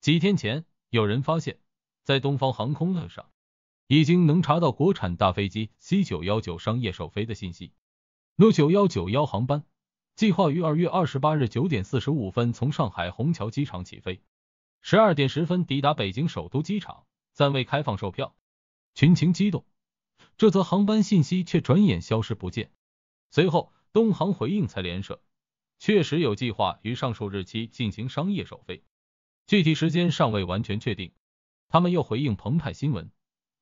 几天前，有人发现，在东方航空的上已经能查到国产大飞机 C 九幺九商业首飞的信息。C 九幺九幺航班计划于二月二十八日九点四十五分从上海虹桥机场起飞，十二点十分抵达北京首都机场，暂未开放售票。群情激动，这则航班信息却转眼消失不见。随后，东航回应才联社，确实有计划于上述日期进行商业首飞。具体时间尚未完全确定，他们又回应澎湃新闻，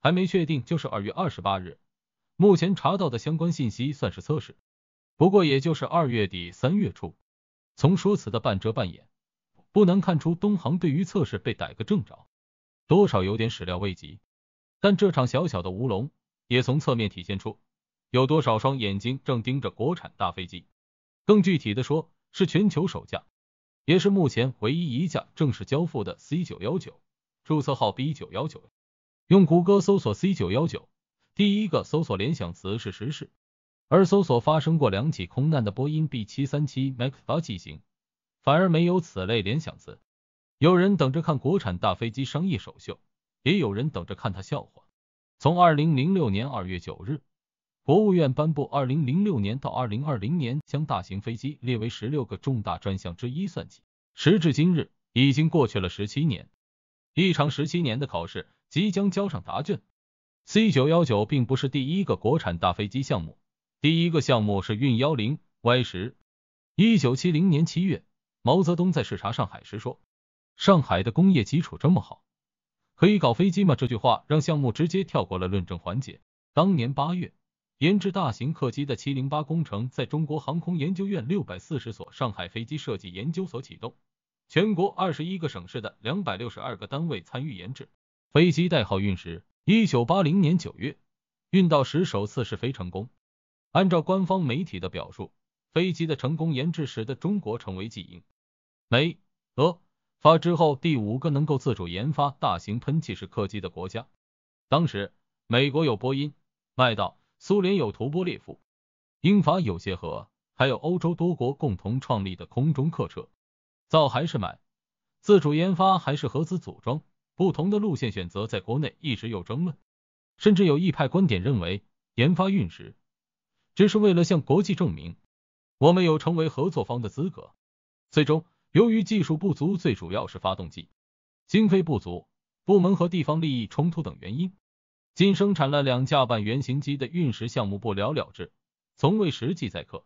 还没确定就是二月二十八日。目前查到的相关信息算是测试，不过也就是二月底三月初。从说辞的半遮半掩，不难看出东航对于测试被逮个正着，多少有点始料未及。但这场小小的乌龙，也从侧面体现出有多少双眼睛正盯着国产大飞机，更具体的说，是全球首架。也是目前唯一一架正式交付的 C 九幺九，注册号 B 九幺九。用谷歌搜索 C 九幺九，第一个搜索联想词是时事，而搜索发生过两起空难的波音 B 七三七 MAX 八机型，反而没有此类联想词。有人等着看国产大飞机商业首秀，也有人等着看他笑话。从二零零六年二月九日。国务院颁布，二零零六年到二零二零年将大型飞机列为十六个重大专项之一，算起，时至今日已经过去了十七年。一场十七年的考试即将交上答卷。C 九幺九并不是第一个国产大飞机项目，第一个项目是运幺零 Y 十。一九七零年七月，毛泽东在视察上海时说：“上海的工业基础这么好，可以搞飞机吗？”这句话让项目直接跳过了论证环节。当年八月。研制大型客机的七零八工程在中国航空研究院六百四十所、上海飞机设计研究所启动，全国二十一个省市的两百六十二个单位参与研制。飞机代号运十，一九八零年九月，运到十首次试飞成功。按照官方媒体的表述，飞机的成功研制使得中国成为继英、美、俄、法之后第五个能够自主研发大型喷气式客机的国家。当时，美国有波音、麦道。苏联有图波列夫，英法有协和，还有欧洲多国共同创立的空中客车。造还是买？自主研发还是合资组装？不同的路线选择在国内一直有争论，甚至有一派观点认为，研发运时只是为了向国际证明我们有成为合作方的资格。最终，由于技术不足，最主要是发动机，经费不足，部门和地方利益冲突等原因。仅生产了两架半原型机的运十项目不了了之，从未实际载客。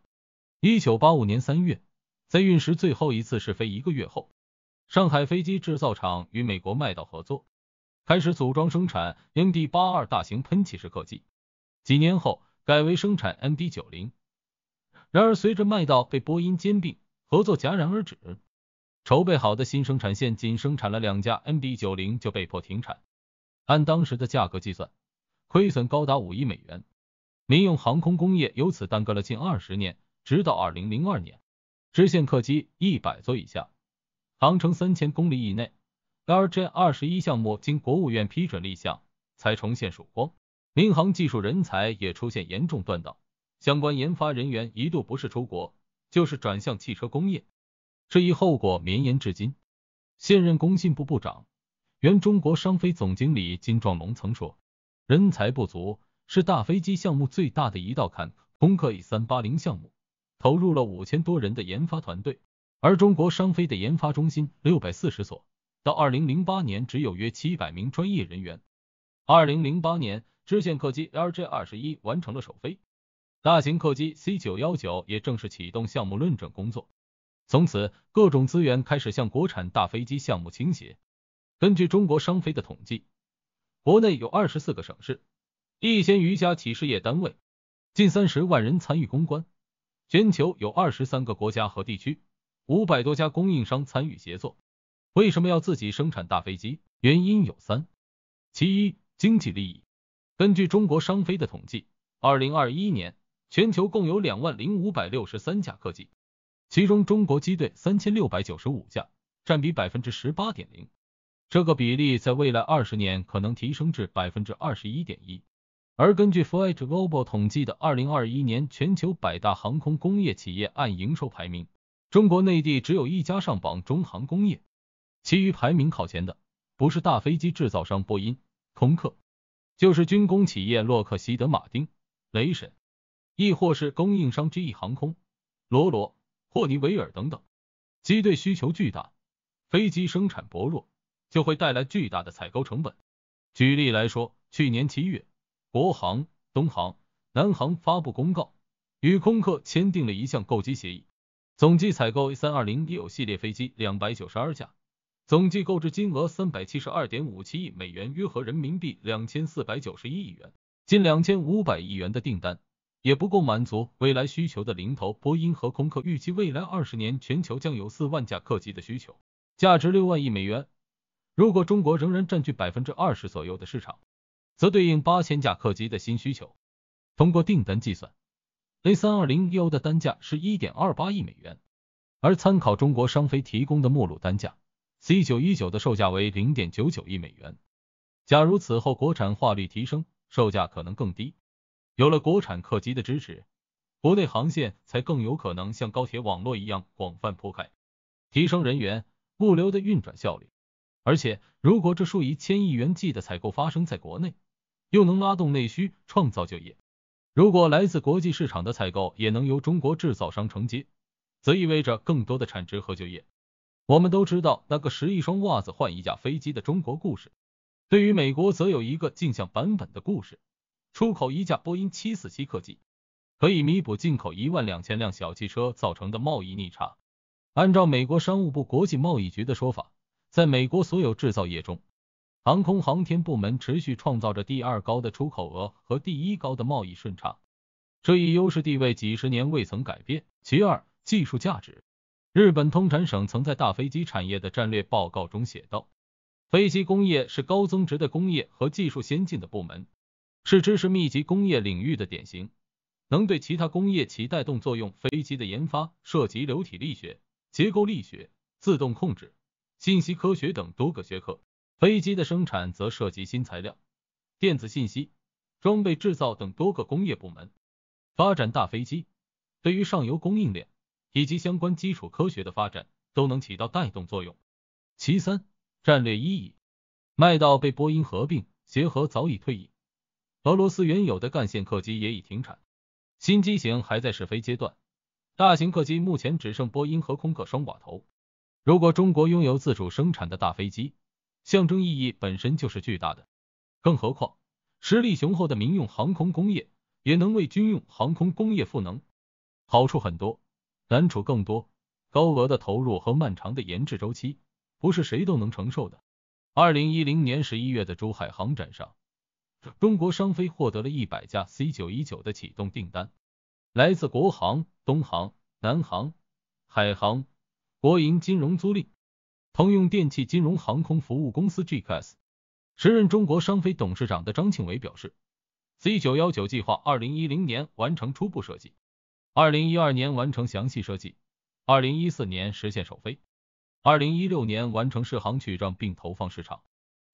一九八五年三月，在运十最后一次试飞一个月后，上海飞机制造厂与美国麦道合作，开始组装生产 MD 八二大型喷气式客机。几年后改为生产 MD 九零。然而，随着麦道被波音兼并，合作戛然而止。筹备好的新生产线仅生产了两架 MD 九零就被迫停产。按当时的价格计算。亏损高达五亿美元，民用航空工业由此耽搁了近二十年，直到二零零二年，支线客机一百座以下，航程三千公里以内，RJ 二十一项目经国务院批准立项，才重现曙光。民航技术人才也出现严重断档，相关研发人员一度不是出国，就是转向汽车工业，这一后果绵延至今。现任工信部部长、原中国商飞总经理金壮龙曾说。人才不足是大飞机项目最大的一道坎。空客 A 三八零项目投入了五千多人的研发团队，而中国商飞的研发中心六百四十所，到二零零八年只有约七百名专业人员。二零零八年，支线客机 LJ 二十一完成了首飞，大型客机 C 九幺九也正式启动项目论证工作。从此，各种资源开始向国产大飞机项目倾斜。根据中国商飞的统计。国内有二十四个省市，一千余家企事业单位，近三十万人参与攻关。全球有二十三个国家和地区，五百多家供应商参与协作。为什么要自己生产大飞机？原因有三：其一，经济利益。根据中国商飞的统计，二零二一年全球共有两万零五百六十三架客机，其中中国机队三千六百九十五架，占比百分之十八点零。这个比例在未来二十年可能提升至百分之二十一点一，而根据 Flight Global 统计的二零二一年全球百大航空工业企业按营收排名，中国内地只有一家上榜——中航工业，其余排名靠前的不是大飞机制造商波音、空客，就是军工企业洛克希德·马丁、雷神，亦或是供应商 GE 航空、罗罗、霍尼韦尔等等。机队需求巨大，飞机生产薄弱。就会带来巨大的采购成本。举例来说，去年七月，国航、东航、南航发布公告，与空客签订了一项购机协议，总计采购 a 3 2 0 n e 系列飞机两百九十二架，总计购置金额三百七十二点五七亿美元，约合人民币两千四百九十一亿元，近两千五百亿元的订单也不够满足未来需求的零头。波音和空客预计，未来二十年全球将有四万架客机的需求，价值六万亿美元。如果中国仍然占据百分之二十左右的市场，则对应八千架客机的新需求。通过订单计算 a 3 2 0 u 的单价是1.28亿美元，而参考中国商飞提供的目录单价，C919 的售价为0.99亿美元。假如此后国产化率提升，售价可能更低。有了国产客机的支持，国内航线才更有可能像高铁网络一样广泛铺开，提升人员、物流的运转效率。而且，如果这数以千亿元计的采购发生在国内，又能拉动内需、创造就业；如果来自国际市场的采购也能由中国制造商承接，则意味着更多的产值和就业。我们都知道那个“十亿双袜子换一架飞机”的中国故事，对于美国则有一个镜像版本的故事：出口一架波音七四七客机，可以弥补进口一万两千辆小汽车造成的贸易逆差。按照美国商务部国际贸易局的说法。在美国所有制造业中，航空航天部门持续创造着第二高的出口额和第一高的贸易顺差。这一优势地位几十年未曾改变。其二，技术价值。日本通产省曾在大飞机产业的战略报告中写道：“飞机工业是高增值的工业和技术先进的部门，是知识密集工业领域的典型，能对其他工业起带动作用。飞机的研发涉及流体力学、结构力学、自动控制。”信息科学等多个学科，飞机的生产则涉及新材料、电子信息、装备制造等多个工业部门。发展大飞机对于上游供应链以及相关基础科学的发展都能起到带动作用。其三，战略意义。麦道被波音合并，协和早已退役，俄罗斯原有的干线客机也已停产，新机型还在试飞阶段。大型客机目前只剩波音和空客双寡头。如果中国拥有自主生产的大飞机，象征意义本身就是巨大的。更何况，实力雄厚的民用航空工业也能为军用航空工业赋能，好处很多，难处更多。高额的投入和漫长的研制周期，不是谁都能承受的。二零一零年十一月的珠海航展上，中国商飞获得了一百架 C 九一九的启动订单，来自国航、东航、南航、海航。国营金融租赁、通用电气金融航空服务公司 GKS，时任中国商飞董事长的张庆伟表示，C 九幺九计划二零一零年完成初步设计，二零一二年完成详细设计，二零一四年实现首飞，二零一六年完成试航取证并投放市场。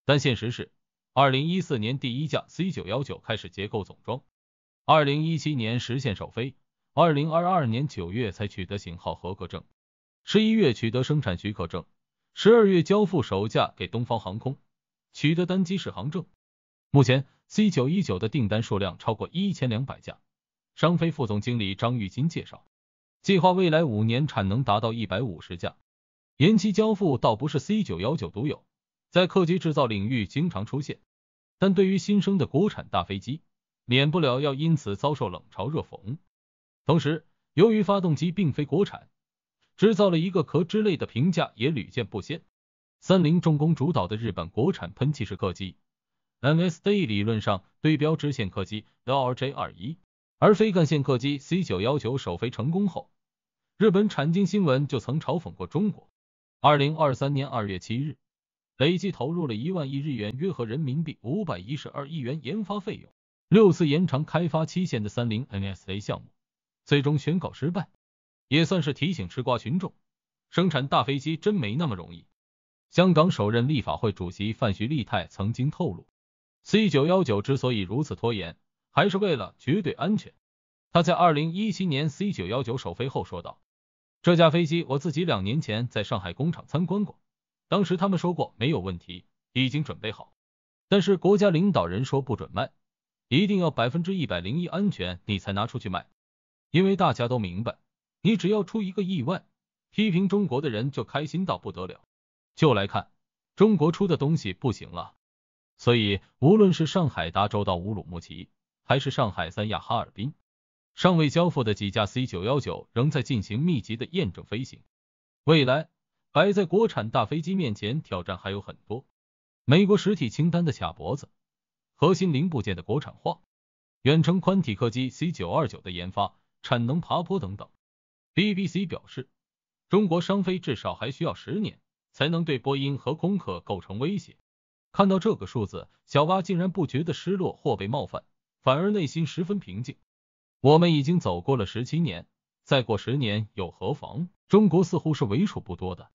但现实是，二零一四年第一架 C 九幺九开始结构总装，二零一七年实现首飞，二零二二年九月才取得型号合格证。十一月取得生产许可证，十二月交付首架给东方航空，取得单机适航证。目前，C919 的订单数量超过一千两百架。商飞副总经理张玉金介绍，计划未来五年产能达到一百五十架。延期交付倒不是 C919 独有，在客机制造领域经常出现，但对于新生的国产大飞机，免不了要因此遭受冷嘲热讽。同时，由于发动机并非国产。制造了一个壳之类的评价也屡见不鲜。三菱重工主导的日本国产喷气式客机 NSA 理论上对标支线客机 LRJ 二一，而非干线客机 C 九幺九首飞成功后，日本产经新闻就曾嘲讽过中国。二零二三年二月七日，累计投入了一万亿日元，约合人民币五百一十二亿元研发费用，六次延长开发期限的三菱 NSA 项目最终宣告失败。也算是提醒吃瓜群众，生产大飞机真没那么容易。香港首任立法会主席范徐利泰曾经透露，C 九幺九之所以如此拖延，还是为了绝对安全。他在二零一七年 C 九幺九首飞后说道：“这架飞机我自己两年前在上海工厂参观过，当时他们说过没有问题，已经准备好。但是国家领导人说不准卖，一定要百分之一百零一安全你才拿出去卖，因为大家都明白。”你只要出一个意外，批评中国的人就开心到不得了，就来看中国出的东西不行了。所以，无论是上海、达州到乌鲁木齐，还是上海、三亚、哈尔滨，尚未交付的几架 C 九幺九仍在进行密集的验证飞行。未来摆在国产大飞机面前挑战还有很多：美国实体清单的卡脖子、核心零部件的国产化、远程宽体客机 C 九二九的研发、产能爬坡等等。BBC 表示，中国商飞至少还需要十年才能对波音和空客构成威胁。看到这个数字，小巴竟然不觉得失落或被冒犯，反而内心十分平静。我们已经走过了十七年，再过十年又何妨？中国似乎是为数不多的，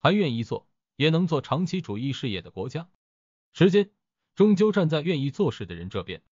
还愿意做也能做长期主义事业的国家。时间终究站在愿意做事的人这边。